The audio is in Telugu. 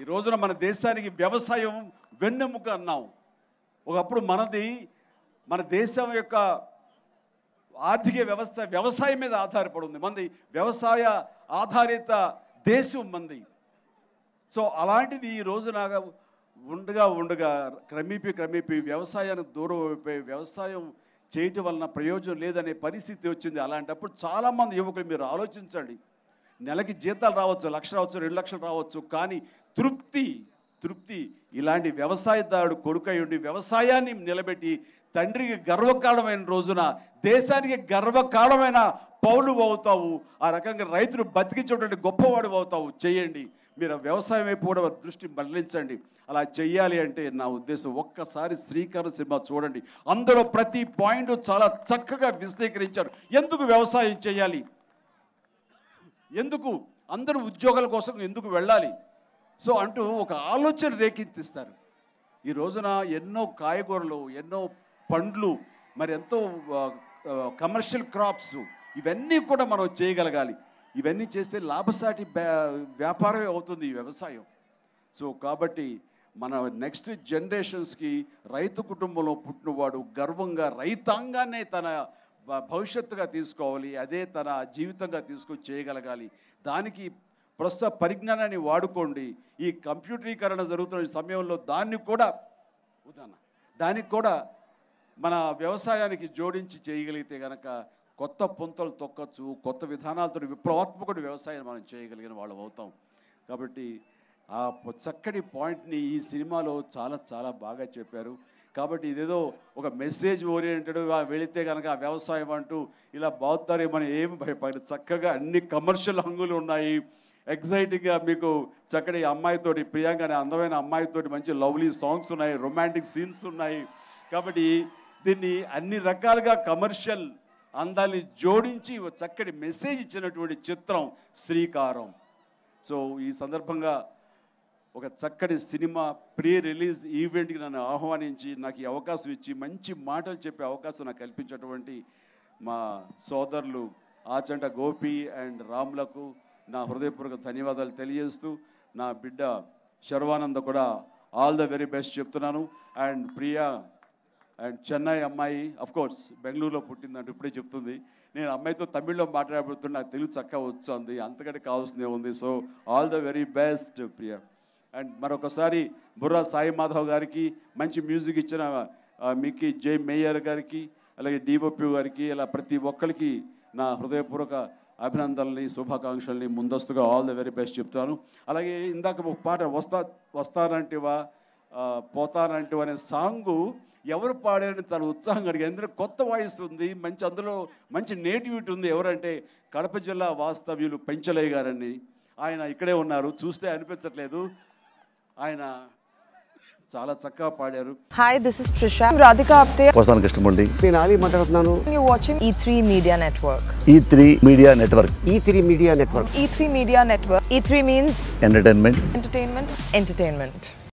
ఈ రోజున మన దేశానికి వ్యవసాయం వెన్నెముక అన్నాం ఒకప్పుడు మనది మన దేశం యొక్క ఆర్థిక వ్యవస్థ వ్యవసాయం మీద ఆధారపడి ఉంది మంది వ్యవసాయ ఆధారిత దేశం మంది సో అలాంటిది ఈ రోజున ఉండగా ఉండగా క్రమేపి క్రమేపి వ్యవసాయానికి దూరం అయిపోయి వ్యవసాయం చేయటం వలన ప్రయోజనం లేదనే పరిస్థితి వచ్చింది అలాంటప్పుడు చాలామంది యువకులు మీరు ఆలోచించండి నెలకి జీతాలు రావచ్చు లక్ష రావచ్చు రెండు లక్షలు రావచ్చు కానీ తృప్తి తృప్తి ఇలాంటి వ్యవసాయదారుడు కొడుకై ఉండి వ్యవసాయాన్ని నిలబెట్టి తండ్రికి గర్వకారణమైన రోజున దేశానికి గర్వకారణమైన పౌలు అవుతావు ఆ రకంగా రైతులు బతికించేటువంటి గొప్పవాడు అవుతావు చేయండి మీరు వ్యవసాయం అయిపోవడం కూడా దృష్టి మరలించండి అలా చేయాలి అంటే నా ఉద్దేశం ఒక్కసారి శ్రీకారం సినిమా చూడండి అందరూ ప్రతి పాయింట్ చాలా చక్కగా విశదీకరించారు ఎందుకు వ్యవసాయం చేయాలి ఎందుకు అందరూ ఉద్యోగాల కోసం ఎందుకు వెళ్ళాలి సో అంటూ ఒక ఆలోచన రేకెత్తిస్తారు ఈ రోజున ఎన్నో కాయగూరలు ఎన్నో పండ్లు మరి ఎంతో కమర్షియల్ క్రాప్స్ ఇవన్నీ కూడా మనం చేయగలగాలి ఇవన్నీ చేస్తే లాభసాటి వ్యాపారమే అవుతుంది ఈ వ్యవసాయం సో కాబట్టి మన నెక్స్ట్ జనరేషన్స్కి రైతు కుటుంబంలో పుట్టినవాడు గర్వంగా రైతాంగాన్ని తన భవిష్యత్తుగా తీసుకోవాలి అదే తన జీవితంగా తీసుకొని చేయగలగాలి దానికి ప్రస్తుత పరిజ్ఞానాన్ని వాడుకోండి ఈ కంప్యూటరీకరణ జరుగుతున్న సమయంలో దాన్ని కూడా ఉదాహరణ దానికి కూడా మన వ్యవసాయానికి జోడించి చేయగలిగితే కనుక కొత్త పుంతలు తొక్కచ్చు కొత్త విధానాలతో విప్లవాత్మకుడు వ్యవసాయం మనం చేయగలిగిన వాళ్ళు అవుతాం కాబట్టి ఆ చక్కటి పాయింట్ని ఈ సినిమాలో చాలా చాలా బాగా చెప్పారు కాబట్టి ఇదేదో ఒక మెసేజ్ ఓరియంటెడ్ వెళితే కనుక ఆ వ్యవసాయం అంటూ ఇలా బాగుతారే మనం ఏమి భయపడి చక్కగా అన్ని కమర్షియల్ హంగులు ఉన్నాయి ఎగ్జైటింగ్గా మీకు చక్కటి అమ్మాయితోటి ప్రియాంక అనే అందమైన అమ్మాయితోటి మంచి లవ్లీ సాంగ్స్ ఉన్నాయి రొమాంటిక్ సీన్స్ ఉన్నాయి కాబట్టి దీన్ని అన్ని రకాలుగా కమర్షియల్ అందాన్ని జోడించి చక్కటి మెసేజ్ ఇచ్చినటువంటి చిత్రం శ్రీకారం సో ఈ సందర్భంగా ఒక చక్కటి సినిమా ప్రీ రిలీజ్ ఈవెంట్కి నన్ను ఆహ్వానించి నాకు ఈ అవకాశం ఇచ్చి మంచి మాటలు చెప్పే అవకాశం నాకు కల్పించేటువంటి మా సోదరులు ఆచంట గోపి అండ్ రాములకు నా హృదయపూర్వక ధన్యవాదాలు తెలియజేస్తూ నా బిడ్డ శర్వానంద కూడా ఆల్ ద వెరీ బెస్ట్ చెప్తున్నాను అండ్ ప్రియా అండ్ చెన్నై అమ్మాయి కోర్స్ బెంగళూరులో పుట్టిందంటే ఇప్పుడే చెప్తుంది నేను అమ్మాయితో తమిళ్లో మాట్లాడబోతున్నా నాకు తెలుగు చక్కగా వచ్చింది అంతకంటే కావాల్సిందే ఉంది so all the very best Priya and మరొకసారి బుర్రా సాయి మాధవ్ గారికి మంచి మ్యూజిక్ ఇచ్చిన మీకి జై మేయర్ గారికి అలాగే డిఓపి గారికి ఇలా ప్రతి ఒక్కరికి నా హృదయపూర్వక అభినందనల్ని శుభాకాంక్షల్ని ముందస్తుగా ఆల్ ది వెరీ బెస్ట్ చెప్తాను అలాగే ఇందాక ఒక పాట వస్తా వస్తానంటివా పోతానంటివా అనే సాంగ్ ఎవరు పాడారని చాలా ఉత్సాహం అడిగారు ఎందుకంటే కొత్త వాయిస్ ఉంది మంచి అందులో మంచి నేటివిటీ ఉంది ఎవరంటే కడప జిల్లా వాస్తవ్యులు పెంచలయ్య గారని ఆయన ఇక్కడే ఉన్నారు చూస్తే అనిపించట్లేదు ఆయన చాలా చక్కగా పాడారు hi this is Trisha Radhika Apte వస్తాను కృష్ణమండి నేను ఆలి మాట్లాడుతున్నాను you watching E3 media network E3 media network E3 media network E3 media network E3 means entertainment entertainment entertainment